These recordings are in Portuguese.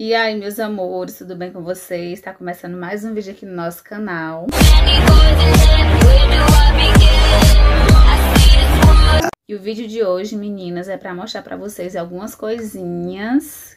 E aí, meus amores, tudo bem com vocês? Está começando mais um vídeo aqui no nosso canal. E o vídeo de hoje, meninas, é para mostrar para vocês algumas coisinhas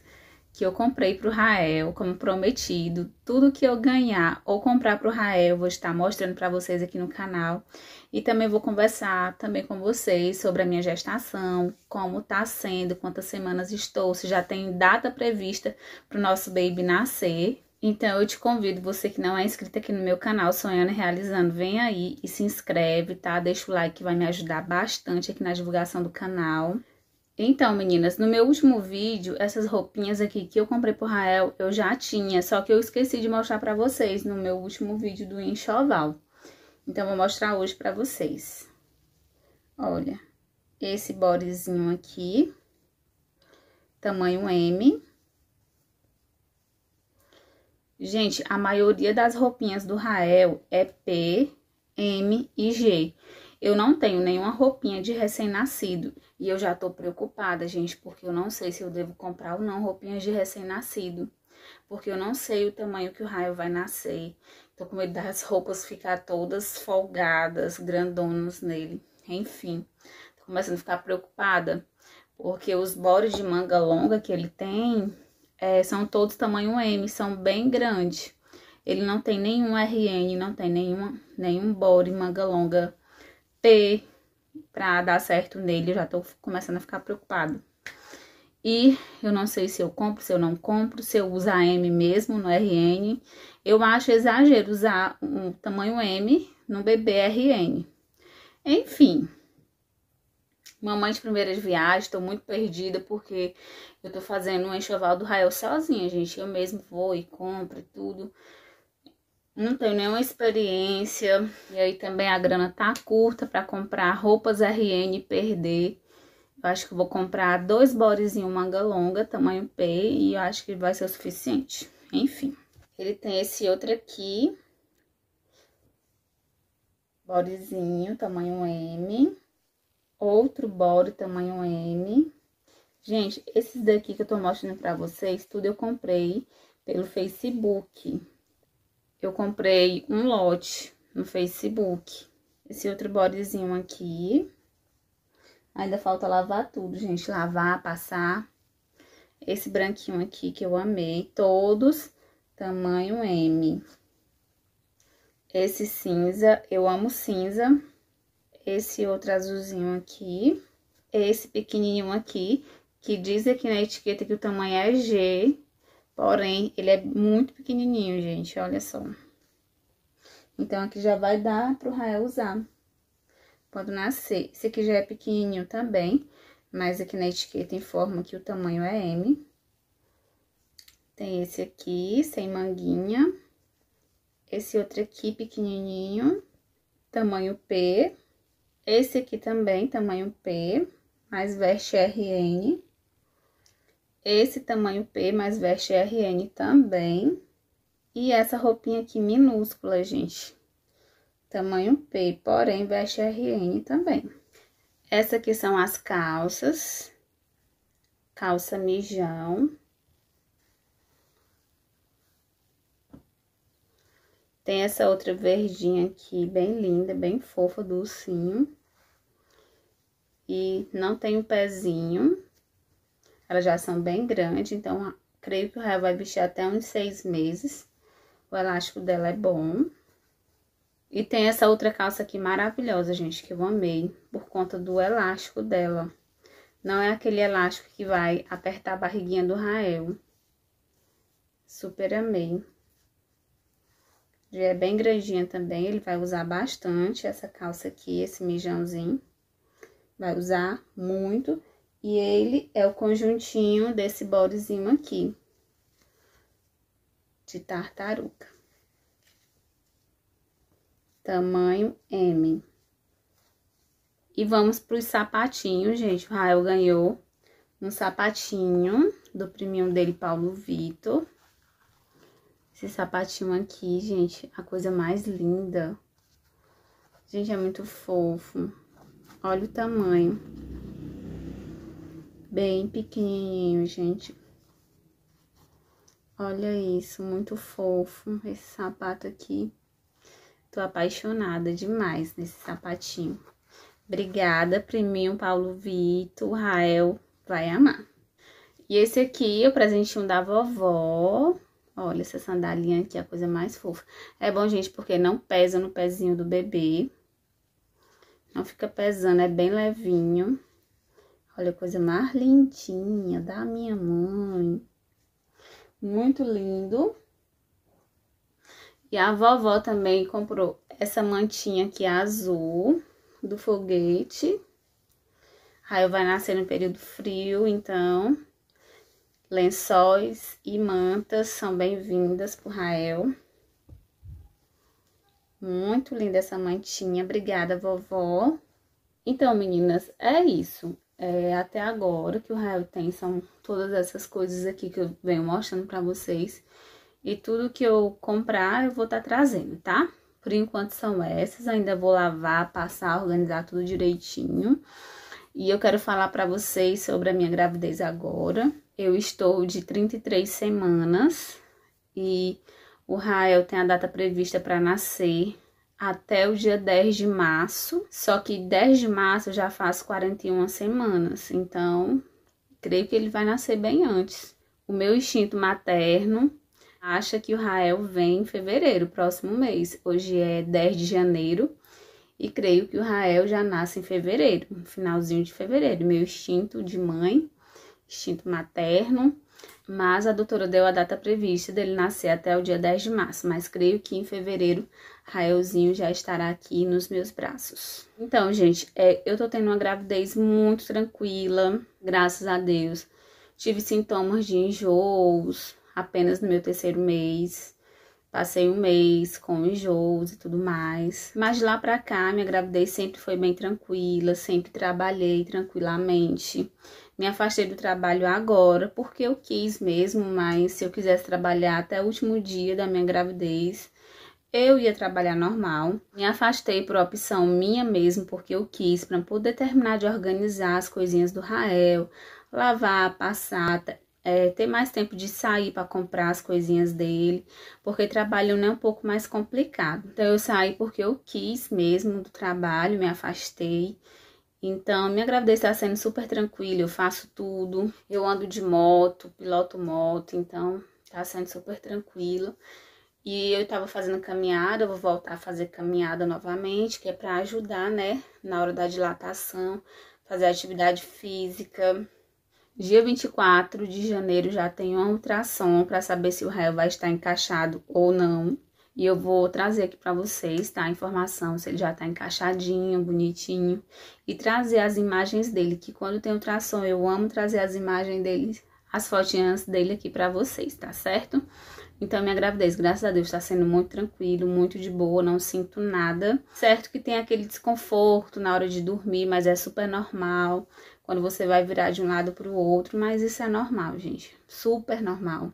que eu comprei para o Rael, como prometido. Tudo que eu ganhar ou comprar para o Rael, vou estar mostrando para vocês aqui no canal. E também vou conversar também com vocês sobre a minha gestação, como está sendo, quantas semanas estou, se já tem data prevista para o nosso baby nascer. Então eu te convido, você que não é inscrito aqui no meu canal Sonhando e Realizando, vem aí e se inscreve, tá? Deixa o like que vai me ajudar bastante aqui na divulgação do canal. Então, meninas, no meu último vídeo, essas roupinhas aqui que eu comprei pro Rael, eu já tinha, só que eu esqueci de mostrar pra vocês no meu último vídeo do enxoval. Então, vou mostrar hoje pra vocês. Olha, esse bodezinho aqui, tamanho M. Gente, a maioria das roupinhas do Rael é P, M e G. Eu não tenho nenhuma roupinha de recém-nascido e eu já tô preocupada, gente, porque eu não sei se eu devo comprar ou não roupinhas de recém-nascido, porque eu não sei o tamanho que o raio vai nascer. Tô com medo das roupas ficar todas folgadas, grandonas nele. Enfim, tô começando a ficar preocupada, porque os bores de manga longa que ele tem é, são todos tamanho M, são bem grandes. Ele não tem nenhum RN, não tem nenhuma, nenhum body manga longa ter para dar certo nele. Eu já tô começando a ficar preocupada. E eu não sei se eu compro, se eu não compro, se eu usar M mesmo no RN. Eu acho exagero usar um tamanho M no RN Enfim, mamãe de primeira viagem, tô muito perdida porque eu tô fazendo um enxoval do Rael sozinha, gente. Eu mesmo vou e compro e tudo não tenho nenhuma experiência e aí também a grana tá curta para comprar roupas RN e perder. Eu acho que vou comprar dois bores em uma manga longa, tamanho P, e eu acho que vai ser o suficiente. Enfim, ele tem esse outro aqui. Borezinho, tamanho M. Outro bore, tamanho M. Gente, esses daqui que eu tô mostrando pra vocês, tudo eu comprei pelo Facebook eu comprei um lote no Facebook. Esse outro bodezinho aqui. Ainda falta lavar tudo, gente. Lavar, passar. Esse branquinho aqui que eu amei. Todos tamanho M. Esse cinza, eu amo cinza. Esse outro azulzinho aqui. Esse pequenininho aqui, que diz aqui na etiqueta que o tamanho é G. Porém, ele é muito pequenininho, gente, olha só. Então, aqui já vai dar pro Rael usar quando nascer. Esse aqui já é pequenininho também, mas aqui na etiqueta informa que o tamanho é M. Tem esse aqui, sem manguinha. Esse outro aqui, pequenininho, tamanho P. Esse aqui também, tamanho P, mais veste RN. Esse tamanho P, mas veste RN também. E essa roupinha aqui minúscula, gente. Tamanho P, porém veste RN também. Essa aqui são as calças. Calça mijão. Tem essa outra verdinha aqui, bem linda, bem fofa do ursinho. E não tem o um pezinho. Elas já são bem grandes, então creio que o Rael vai vestir até uns seis meses. O elástico dela é bom. E tem essa outra calça aqui maravilhosa, gente, que eu amei, por conta do elástico dela. Não é aquele elástico que vai apertar a barriguinha do Rael. Super amei. Já é bem grandinha também, ele vai usar bastante essa calça aqui, esse mijãozinho. Vai usar muito. E ele é o conjuntinho desse bodezinho aqui, de tartaruga. Tamanho M. E vamos para os sapatinhos, gente. O Rael ganhou um sapatinho do priminho dele, Paulo Vitor. Esse sapatinho aqui, gente, a coisa mais linda. Gente, é muito fofo. Olha o tamanho bem pequenininho, gente. Olha isso, muito fofo esse sapato aqui. Tô apaixonada demais nesse sapatinho. Obrigada, priminho Paulo Vitor, Rael, vai amar. E esse aqui é o presentinho da vovó. Olha essa sandalinha aqui, a coisa mais fofa. É bom, gente, porque não pesa no pezinho do bebê. Não fica pesando, é bem levinho. Olha, a coisa mais lindinha da minha mãe. Muito lindo. E a vovó também comprou essa mantinha aqui azul do foguete. Raio vai nascer no período frio, então lençóis e mantas são bem-vindas pro Rael. Muito linda essa mantinha. Obrigada, vovó. Então, meninas, é isso. É, até agora que o Rael tem são todas essas coisas aqui que eu venho mostrando para vocês. E tudo que eu comprar, eu vou estar tá trazendo, tá? Por enquanto são essas, ainda vou lavar, passar, organizar tudo direitinho. E eu quero falar para vocês sobre a minha gravidez agora. Eu estou de 33 semanas e o Rael tem a data prevista para nascer até o dia 10 de março. Só que 10 de março eu já faço 41 semanas, então creio que ele vai nascer bem antes. O meu instinto materno acha que o Rael vem em fevereiro, próximo mês. Hoje é 10 de janeiro e creio que o Rael já nasce em fevereiro, finalzinho de fevereiro. Meu instinto de mãe, instinto materno. Mas a doutora deu a data prevista dele nascer até o dia 10 de março, mas creio que em fevereiro Raelzinho já estará aqui nos meus braços. Então, gente, é, eu tô tendo uma gravidez muito tranquila, graças a Deus. Tive sintomas de enjoos apenas no meu terceiro mês. Passei um mês com enjoos e tudo mais. Mas de lá pra cá, minha gravidez sempre foi bem tranquila, sempre trabalhei tranquilamente. Me afastei do trabalho agora porque eu quis mesmo, mas se eu quisesse trabalhar até o último dia da minha gravidez, eu ia trabalhar normal, me afastei por opção minha mesmo, porque eu quis, para poder terminar de organizar as coisinhas do Rael, lavar, passar, é, ter mais tempo de sair para comprar as coisinhas dele, porque trabalho não é um pouco mais complicado. Então, eu saí porque eu quis mesmo do trabalho, me afastei. Então, minha gravidez está sendo super tranquila, eu faço tudo, eu ando de moto, piloto moto, então tá sendo super tranquilo. E eu estava fazendo caminhada, eu vou voltar a fazer caminhada novamente, que é para ajudar, né, na hora da dilatação, fazer atividade física. Dia 24 de janeiro já tenho uma ultrassom para saber se o raio vai estar encaixado ou não. E eu vou trazer aqui para vocês, tá? A informação se ele já tá encaixadinho, bonitinho. E trazer as imagens dele, que quando tem ultrassom eu amo trazer as imagens dele, as fotinhas dele aqui para vocês, tá certo? Então, minha gravidez, graças a Deus, está sendo muito tranquilo, muito de boa, não sinto nada. Certo que tem aquele desconforto na hora de dormir, mas é super normal. Quando você vai virar de um lado para o outro, mas isso é normal, gente. Super normal.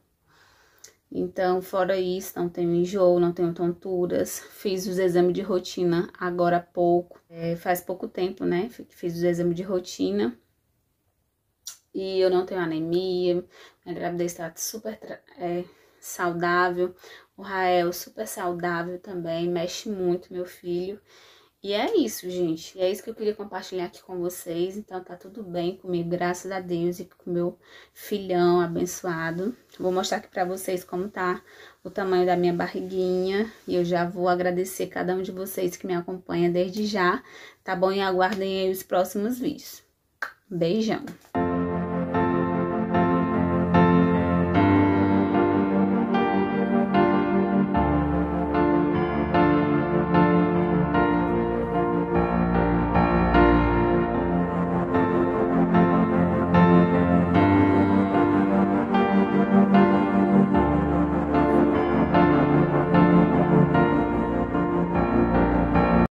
Então, fora isso, não tenho enjoo, não tenho tonturas. Fiz os exames de rotina agora há pouco. É, faz pouco tempo, né? Fiz os exames de rotina. E eu não tenho anemia. Minha gravidez está super. É, saudável. O Rael, super saudável também, mexe muito, meu filho. E é isso, gente. É isso que eu queria compartilhar aqui com vocês. Então tá tudo bem comigo, graças a Deus e com meu filhão abençoado. Vou mostrar aqui para vocês como tá o tamanho da minha barriguinha e eu já vou agradecer cada um de vocês que me acompanha desde já, tá bom? E aguardem aí os próximos vídeos. Beijão.